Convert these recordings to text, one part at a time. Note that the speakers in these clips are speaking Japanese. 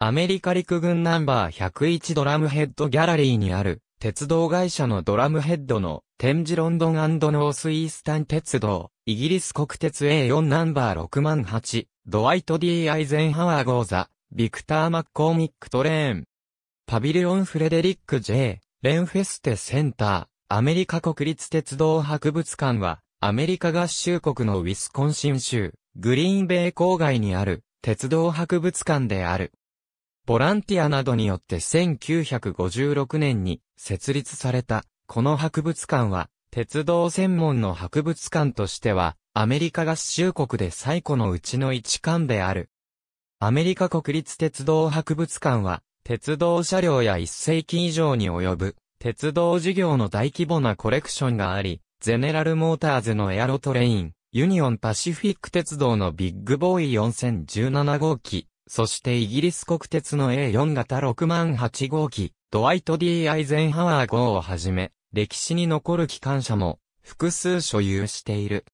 アメリカ陸軍ナンバー101ドラムヘッドギャラリーにある、鉄道会社のドラムヘッドの展示ロンドンノースイースタン鉄道、イギリス国鉄 A4 ナンバー6万8、ドワイト D アイゼンハワー号座、ビクター・マッコーミックトレーン。パビリオン・フレデリック・ J、レンフェステセンター、アメリカ国立鉄道博物館は、アメリカ合衆国のウィスコンシン州、グリーンベイ郊外にある、鉄道博物館である。ボランティアなどによって1956年に設立された、この博物館は、鉄道専門の博物館としては、アメリカ合衆国で最古のうちの一館である。アメリカ国立鉄道博物館は、鉄道車両や一世紀以上に及ぶ、鉄道事業の大規模なコレクションがあり、ゼネラルモーターズのエアロトレイン、ユニオンパシフィック鉄道のビッグボーイ4017号機、そしてイギリス国鉄の A4 型6万8号機、ドワイト・ D・ アイゼンハワー号をはじめ、歴史に残る機関車も複数所有している。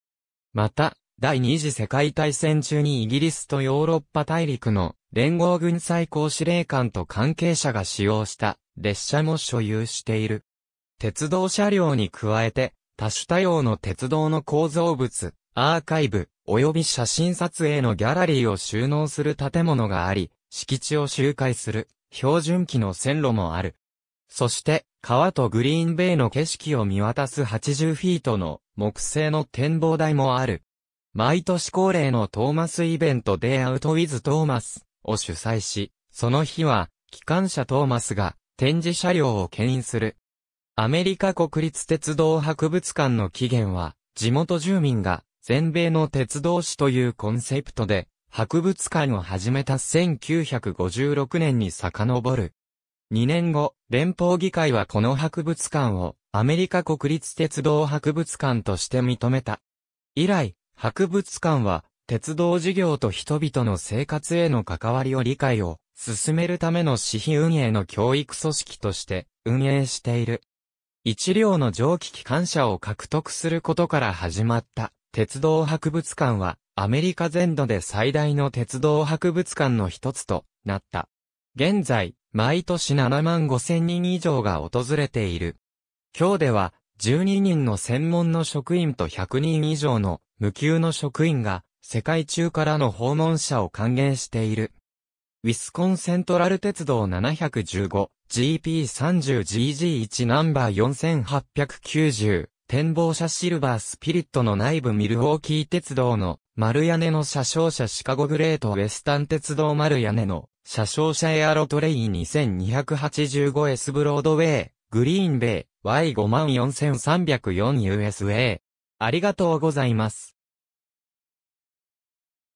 また、第二次世界大戦中にイギリスとヨーロッパ大陸の連合軍最高司令官と関係者が使用した列車も所有している。鉄道車両に加えて、多種多様の鉄道の構造物、アーカイブ、及び写真撮影のギャラリーを収納する建物があり、敷地を周回する、標準機の線路もある。そして、川とグリーンベイの景色を見渡す80フィートの木製の展望台もある。毎年恒例のトーマスイベントデイアウトウィズトーマスを主催し、その日は、機関車トーマスが展示車両を牽引する。アメリカ国立鉄道博物館の起源は、地元住民が全米の鉄道史というコンセプトで、博物館を始めた1956年に遡る。2年後、連邦議会はこの博物館をアメリカ国立鉄道博物館として認めた。以来、博物館は鉄道事業と人々の生活への関わりを理解を進めるための私費運営の教育組織として運営している。一両の蒸気機関車を獲得することから始まった鉄道博物館は、アメリカ全土で最大の鉄道博物館の一つとなった。現在、毎年7万5千人以上が訪れている。今日では、12人の専門の職員と100人以上の無給の職員が、世界中からの訪問者を歓迎している。ウィスコンセントラル鉄道 715GP30GG1 ナンバー4890展望車シルバースピリットの内部ミルウォーキー鉄道の丸屋根の車掌車シカゴグレートウェスタン鉄道丸屋根の車掌車エアロトレイン 2285S ブロードウェイグリーンベイ Y54304USA ありがとうございます。